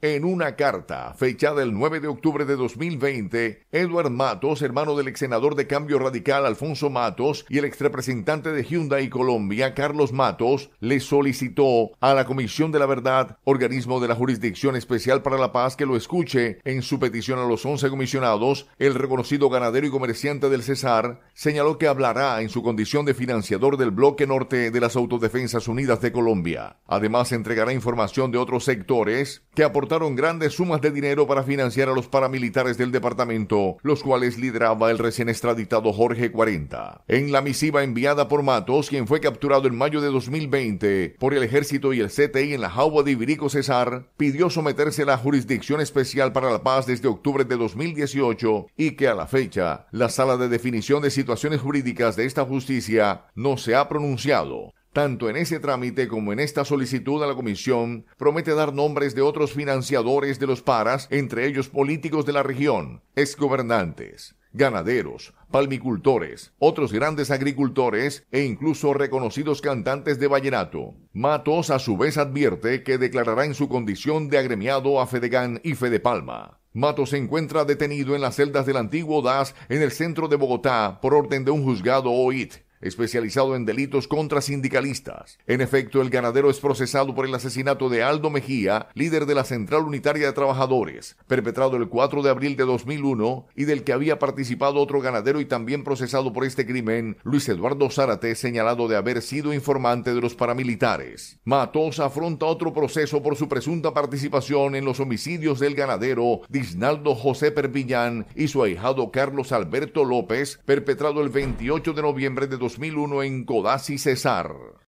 En una carta fechada el 9 de octubre de 2020, Edward Matos, hermano del ex senador de Cambio Radical Alfonso Matos y el exrepresentante de Hyundai Colombia Carlos Matos, le solicitó a la Comisión de la Verdad, organismo de la Jurisdicción Especial para la Paz, que lo escuche en su petición a los 11 comisionados. El reconocido ganadero y comerciante del Cesar señaló que hablará en su condición de financiador del bloque norte de las Autodefensas Unidas de Colombia. Además, entregará información de otros sectores que aportarán grandes sumas de dinero para financiar a los paramilitares del departamento, los cuales lideraba el recién extraditado Jorge 40. En la misiva enviada por Matos, quien fue capturado en mayo de 2020 por el ejército y el CTI en la Jauba de Ibirico Cesar, pidió someterse a la Jurisdicción Especial para la Paz desde octubre de 2018 y que a la fecha la Sala de Definición de Situaciones Jurídicas de esta justicia no se ha pronunciado. Tanto en ese trámite como en esta solicitud a la Comisión, promete dar nombres de otros financiadores de los paras, entre ellos políticos de la región, exgobernantes, ganaderos, palmicultores, otros grandes agricultores e incluso reconocidos cantantes de vallenato. Matos a su vez advierte que declarará en su condición de agremiado a Fedegan y Fedepalma. Matos se encuentra detenido en las celdas del antiguo DAS en el centro de Bogotá por orden de un juzgado OIT especializado en delitos contra sindicalistas. En efecto, el ganadero es procesado por el asesinato de Aldo Mejía, líder de la Central Unitaria de Trabajadores, perpetrado el 4 de abril de 2001 y del que había participado otro ganadero y también procesado por este crimen, Luis Eduardo Zárate, señalado de haber sido informante de los paramilitares. Matos afronta otro proceso por su presunta participación en los homicidios del ganadero Disnaldo José pervillán y su ahijado Carlos Alberto López, perpetrado el 28 de noviembre de 2001 en Codazzi Cesar.